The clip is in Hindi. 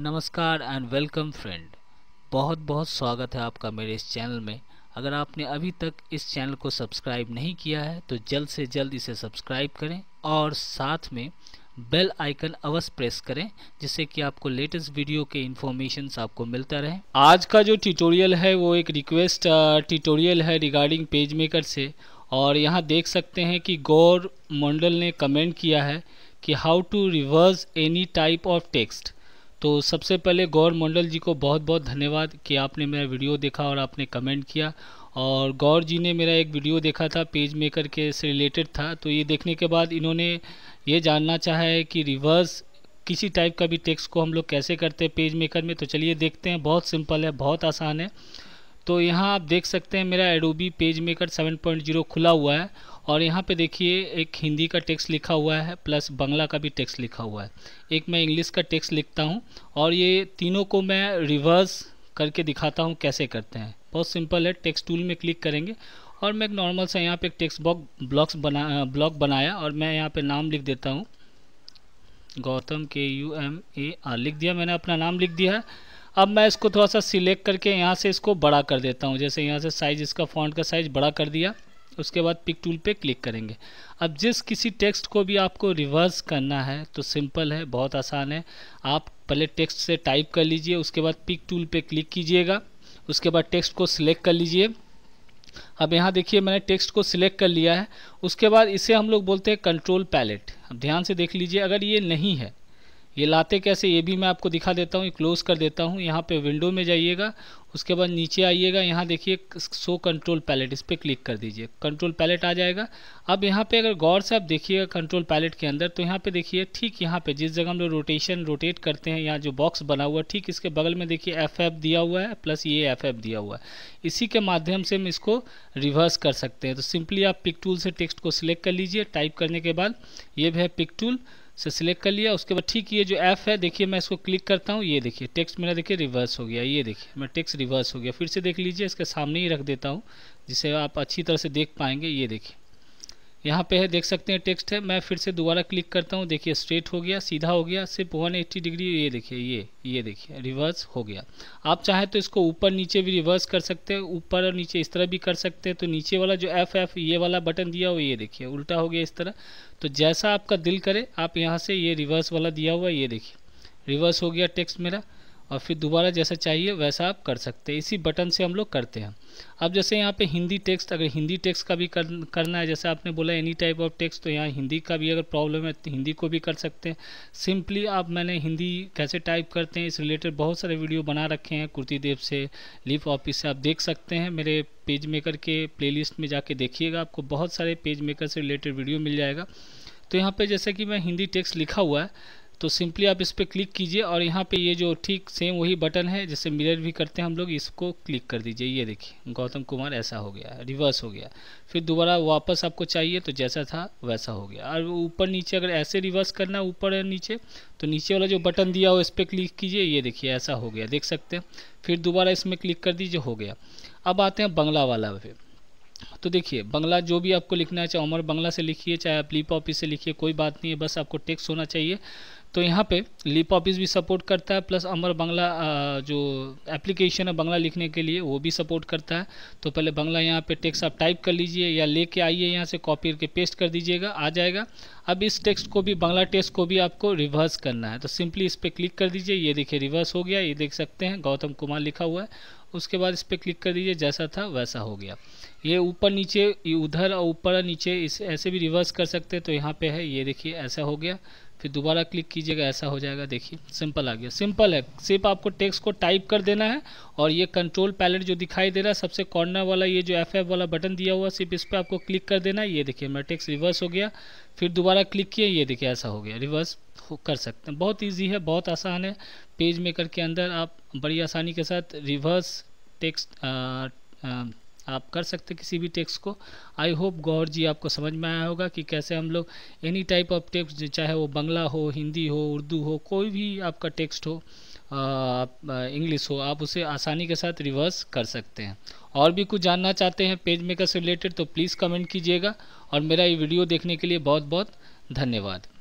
नमस्कार एंड वेलकम फ्रेंड बहुत बहुत स्वागत है आपका मेरे इस चैनल में अगर आपने अभी तक इस चैनल को सब्सक्राइब नहीं किया है तो जल्द से जल्द इसे सब्सक्राइब करें और साथ में बेल आइकन अवश्य प्रेस करें जिससे कि आपको लेटेस्ट वीडियो के इन्फॉर्मेशन आपको मिलता रहे आज का जो ट्यूटोरियल है वो एक रिक्वेस्ट ट्यूटोरियल है रिगार्डिंग पेज मेकर से और यहाँ देख सकते हैं कि गौर मंडल ने कमेंट किया है कि how to reverse any type of text तो सबसे पहले गौर मंडल जी को बहुत बहुत धन्यवाद कि आपने मेरा वीडियो देखा और आपने कमेंट किया और गौर जी ने मेरा एक वीडियो देखा था पेज मेकर के से रिलेटेड था तो ये देखने के बाद इन्होंने ये जानना चाहा है कि रिवर्स किसी टाइप का भी टेक्स्ट को हम लोग कैसे करते हैं पेज मेकर में तो चलिए देखते हैं बहुत सिंपल है बहुत आसान है तो यहाँ आप देख सकते हैं मेरा एडोबी पेज मेकर सेवन खुला हुआ है और यहाँ पे देखिए एक हिंदी का टेक्स्ट लिखा हुआ है प्लस बंगला का भी टेक्स्ट लिखा हुआ है एक मैं इंग्लिश का टेक्स्ट लिखता हूँ और ये तीनों को मैं रिवर्स करके दिखाता हूँ कैसे करते हैं बहुत सिंपल है टेक्स्ट टूल में क्लिक करेंगे और मैं एक नॉर्मल सा यहाँ पे एक टेक्स्ट बॉक ब्लॉक्स बना ब्लॉक बनाया और मैं यहाँ पे नाम लिख देता हूँ गौतम के यू एम ए आर लिख दिया मैंने अपना नाम लिख दिया है अब मैं इसको थोड़ा सा सिलेक्ट करके यहाँ से इसको बड़ा कर देता हूँ जैसे यहाँ से साइज़ इसका फॉन्ट का साइज़ बड़ा कर दिया उसके बाद पिक टूल पे क्लिक करेंगे अब जिस किसी टेक्स्ट को भी आपको रिवर्स करना है तो सिंपल है बहुत आसान है आप पहले टेक्स्ट से टाइप कर लीजिए उसके बाद पिक टूल पे क्लिक कीजिएगा उसके बाद टेक्स्ट को सिलेक्ट कर लीजिए अब यहाँ देखिए मैंने टेक्स्ट को सिलेक्ट कर लिया है उसके बाद इसे हम लोग बोलते हैं कंट्रोल पैलेट अब ध्यान से देख लीजिए अगर ये नहीं है ये लाते कैसे ये भी मैं आपको दिखा देता हूँ ये क्लोज़ कर देता हूँ यहाँ पे विंडो में जाइएगा उसके बाद नीचे आइएगा यहाँ देखिए सो कंट्रोल पैलेट इस पर क्लिक कर दीजिए कंट्रोल पैलेट आ जाएगा अब यहाँ पे अगर गौर से आप देखिएगा कंट्रोल पैलेट के अंदर तो यहाँ पे देखिए ठीक यहाँ पे जिस जगह हम लोग रोटेशन रोटेट करते हैं यहाँ जो बॉक्स बना हुआ है ठीक इसके बगल में देखिए एफ एफ दिया हुआ है प्लस ये एफ एफ दिया हुआ है इसी के माध्यम से हम इसको रिवर्स कर सकते हैं तो सिंपली आप पिक टूल से टेक्स्ट को सिलेक्ट कर लीजिए टाइप करने के बाद ये भी है पिक टूल से सिलेक्ट कर लिया उसके बाद ठीक ये जो ऐप है देखिए मैं इसको क्लिक करता हूँ ये देखिए टेक्स्ट मेरा देखिए रिवर्स हो गया ये देखिए मैं टेक्स्ट रिवर्स हो गया फिर से देख लीजिए इसके सामने ही रख देता हूँ जिसे आप अच्छी तरह से देख पाएंगे ये देखिए यहाँ पे है देख सकते हैं टेक्स्ट है मैं फिर से दोबारा क्लिक करता हूँ देखिए स्ट्रेट हो गया सीधा हो गया सिर्फ वन एट्टी डिग्री ये देखिए ये ये देखिए रिवर्स हो गया आप चाहे तो इसको ऊपर नीचे भी रिवर्स कर सकते हैं ऊपर और नीचे इस तरह भी कर सकते हैं तो नीचे वाला जो एफ एफ ये वाला बटन दिया हुआ ये देखिए उल्टा हो गया इस तरह तो जैसा आपका दिल करे आप यहाँ से ये रिवर्स वाला दिया हुआ ये देखिए रिवर्स हो गया टेक्स्ट मेरा और फिर दोबारा जैसा चाहिए वैसा आप कर सकते हैं इसी बटन से हम लोग करते हैं अब जैसे यहाँ पे हिंदी टेक्स्ट अगर हिंदी टेक्स्ट का भी कर, करना है जैसे आपने बोला एनी टाइप ऑफ टेक्स्ट तो यहाँ हिंदी का भी अगर प्रॉब्लम है तो हिंदी को भी कर सकते हैं सिंपली आप मैंने हिंदी कैसे टाइप करते हैं इस रिलेटेड बहुत सारे वीडियो बना रखे हैं कुर्ती देव से लिप ऑफिस से आप देख सकते हैं मेरे पेज मेकर के प्ले में जाके देखिएगा आपको बहुत सारे पेज मेकर से रिलेटेड वीडियो मिल जाएगा तो यहाँ पर जैसे कि मैं हिंदी टेक्स्ट लिखा हुआ है तो सिंपली आप इस पर क्लिक कीजिए और यहाँ पे ये जो ठीक सेम वही बटन है जैसे मिरर भी करते हैं हम लोग इसको क्लिक कर दीजिए ये देखिए गौतम कुमार ऐसा हो गया रिवर्स हो गया फिर दोबारा वापस आपको चाहिए तो जैसा था वैसा हो गया और ऊपर नीचे अगर ऐसे रिवर्स करना है ऊपर या नीचे तो नीचे वाला जो बटन दिया हो इस पर क्लिक कीजिए ये देखिए ऐसा हो गया देख सकते हैं फिर दोबारा इसमें क्लिक कर दीजिए हो गया अब आते हैं बंगला वाला पे तो देखिए बंगला जो भी आपको लिखना है चाहे उमर बंगला से लिखिए चाहे आप लीप ऑफिस से लिखिए कोई बात नहीं है बस आपको टेक्स्ट होना चाहिए तो यहाँ पे लिप ऑफिस भी सपोर्ट करता है प्लस अमर बंगला जो एप्लीकेशन है बंगला लिखने के लिए वो भी सपोर्ट करता है तो पहले बंगला यहाँ पे टेक्स्ट आप टाइप कर लीजिए या लेके आइए यहाँ से कॉपी करके पेस्ट कर दीजिएगा आ जाएगा अब इस टेक्स्ट को भी बांग्ला टेक्स्ट को भी आपको रिवर्स करना है तो सिंपली इस पर क्लिक कर दीजिए ये देखिए रिवर्स हो गया ये देख सकते हैं गौतम कुमार लिखा हुआ है उसके बाद इस पर क्लिक कर दीजिए जैसा था वैसा हो गया ये ऊपर नीचे उधर और ऊपर नीचे इस ऐसे भी रिवर्स कर सकते हैं तो यहाँ पे है ये देखिए ऐसा हो गया फिर दोबारा क्लिक कीजिएगा ऐसा हो जाएगा देखिए सिंपल आ गया सिंपल है सिर्फ आपको टेक्स्ट को टाइप कर देना है और ये कंट्रोल पैलेट जो दिखाई दे रहा है सबसे कॉर्नर वाला ये जो एफ वाला बटन दिया हुआ सिर्फ इस पर आपको क्लिक कर देना है ये देखिए मेरा टेक्स्ट रिवर्स हो गया फिर दोबारा क्लिक किए ये देखिए ऐसा हो गया रिवर्स कर सकते हैं बहुत इजी है बहुत आसान है पेज मेकर के अंदर आप बड़ी आसानी के साथ रिवर्स टेक्स्ट आप कर सकते हैं किसी भी टेक्स्ट को आई होप गौर जी आपको समझ में आया होगा कि कैसे हम लोग एनी टाइप ऑफ टेक्स्ट चाहे वो बंगला हो हिंदी हो उर्दू हो कोई भी आपका टेक्स्ट हो इंग्लिश हो आप उसे आसानी के साथ रिवर्स कर सकते हैं और भी कुछ जानना चाहते हैं पेज मेकर से रिलेटेड तो प्लीज़ कमेंट कीजिएगा और मेरा ये वीडियो देखने के लिए बहुत बहुत धन्यवाद